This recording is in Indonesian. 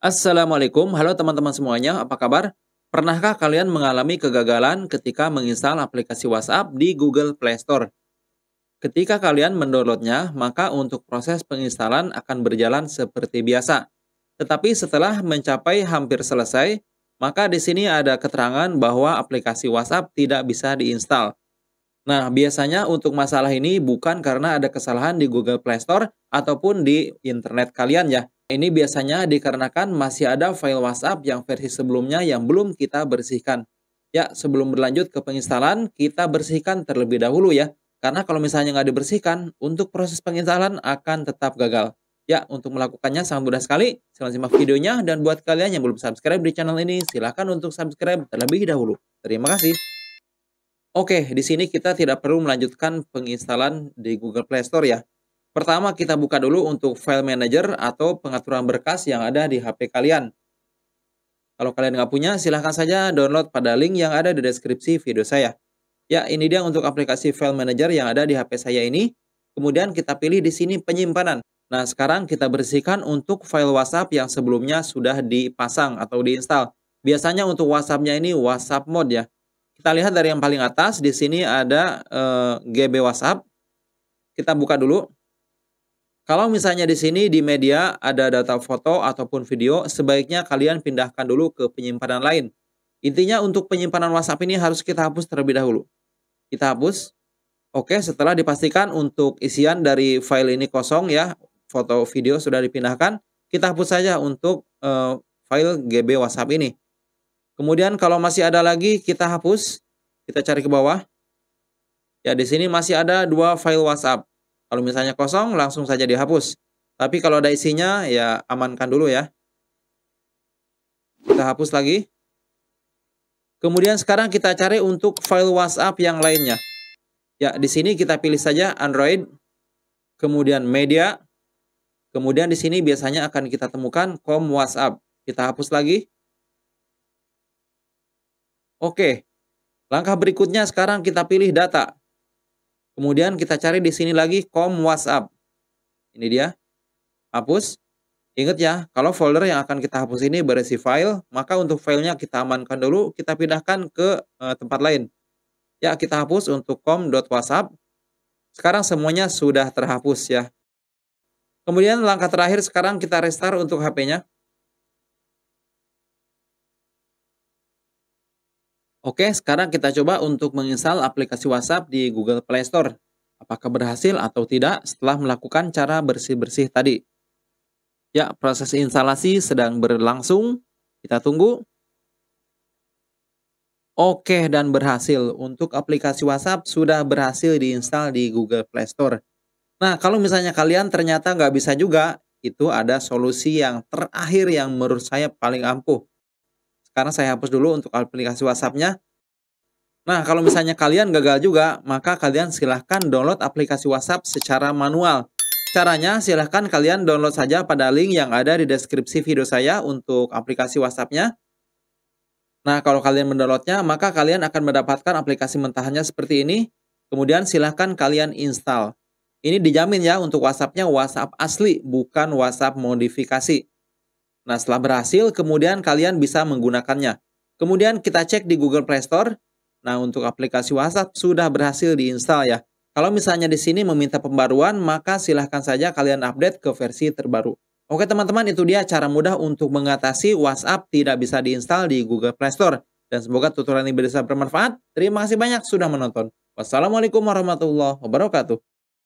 Assalamualaikum, halo teman-teman semuanya, apa kabar? Pernahkah kalian mengalami kegagalan ketika menginstal aplikasi WhatsApp di Google Play Store? Ketika kalian mendownloadnya, maka untuk proses penginstalan akan berjalan seperti biasa. Tetapi setelah mencapai hampir selesai, maka di sini ada keterangan bahwa aplikasi WhatsApp tidak bisa diinstal. Nah, biasanya untuk masalah ini bukan karena ada kesalahan di Google Play Store ataupun di internet kalian ya, ini biasanya dikarenakan masih ada file WhatsApp yang versi sebelumnya yang belum kita bersihkan. Ya, sebelum berlanjut ke penginstalan, kita bersihkan terlebih dahulu ya. Karena kalau misalnya nggak dibersihkan, untuk proses penginstalan akan tetap gagal. Ya, untuk melakukannya sangat mudah sekali. Silahkan simak videonya, dan buat kalian yang belum subscribe di channel ini, silahkan untuk subscribe terlebih dahulu. Terima kasih. Oke, di sini kita tidak perlu melanjutkan penginstalan di Google Play Store ya. Pertama kita buka dulu untuk file manager atau pengaturan berkas yang ada di HP kalian. Kalau kalian nggak punya, silahkan saja download pada link yang ada di deskripsi video saya. Ya, ini dia untuk aplikasi file manager yang ada di HP saya ini. Kemudian kita pilih di sini penyimpanan. Nah, sekarang kita bersihkan untuk file WhatsApp yang sebelumnya sudah dipasang atau diinstal. Biasanya untuk WhatsApp-nya ini WhatsApp mode ya. Kita lihat dari yang paling atas, di sini ada eh, GB WhatsApp. Kita buka dulu. Kalau misalnya di sini di media ada data foto ataupun video, sebaiknya kalian pindahkan dulu ke penyimpanan lain. Intinya untuk penyimpanan WhatsApp ini harus kita hapus terlebih dahulu. Kita hapus. Oke, setelah dipastikan untuk isian dari file ini kosong ya, foto video sudah dipindahkan, kita hapus saja untuk uh, file GB WhatsApp ini. Kemudian kalau masih ada lagi kita hapus, kita cari ke bawah. Ya, di sini masih ada dua file WhatsApp. Kalau misalnya kosong, langsung saja dihapus. Tapi kalau ada isinya, ya amankan dulu ya. Kita hapus lagi. Kemudian sekarang kita cari untuk file WhatsApp yang lainnya. Ya, di sini kita pilih saja Android, kemudian media, kemudian di sini biasanya akan kita temukan com WhatsApp. Kita hapus lagi. Oke, langkah berikutnya sekarang kita pilih data. Kemudian kita cari di sini lagi com WhatsApp. Ini dia. Hapus. Ingat ya, kalau folder yang akan kita hapus ini berisi file, maka untuk filenya kita amankan dulu, kita pindahkan ke e, tempat lain. Ya, kita hapus untuk com.whatsapp. Sekarang semuanya sudah terhapus ya. Kemudian langkah terakhir sekarang kita restart untuk HP-nya. Oke, sekarang kita coba untuk menginstal aplikasi WhatsApp di Google Play Store. Apakah berhasil atau tidak setelah melakukan cara bersih-bersih tadi? Ya, proses instalasi sedang berlangsung. Kita tunggu. Oke, dan berhasil. Untuk aplikasi WhatsApp sudah berhasil diinstal di Google Play Store. Nah, kalau misalnya kalian ternyata nggak bisa juga, itu ada solusi yang terakhir yang menurut saya paling ampuh sekarang saya hapus dulu untuk aplikasi WhatsApp-nya. Nah, kalau misalnya kalian gagal juga, maka kalian silahkan download aplikasi WhatsApp secara manual. Caranya, silahkan kalian download saja pada link yang ada di deskripsi video saya untuk aplikasi WhatsApp-nya. Nah, kalau kalian mendownloadnya, maka kalian akan mendapatkan aplikasi mentahannya seperti ini. Kemudian silahkan kalian install. Ini dijamin ya untuk WhatsApp-nya WhatsApp asli, bukan WhatsApp modifikasi. Nah, setelah berhasil, kemudian kalian bisa menggunakannya. Kemudian kita cek di Google Play Store. Nah, untuk aplikasi WhatsApp sudah berhasil diinstal ya. Kalau misalnya di sini meminta pembaruan, maka silahkan saja kalian update ke versi terbaru. Oke teman-teman, itu dia cara mudah untuk mengatasi WhatsApp tidak bisa diinstal di Google Play Store. Dan semoga tutorial ini bisa bermanfaat. Terima kasih banyak sudah menonton. Wassalamualaikum warahmatullahi wabarakatuh.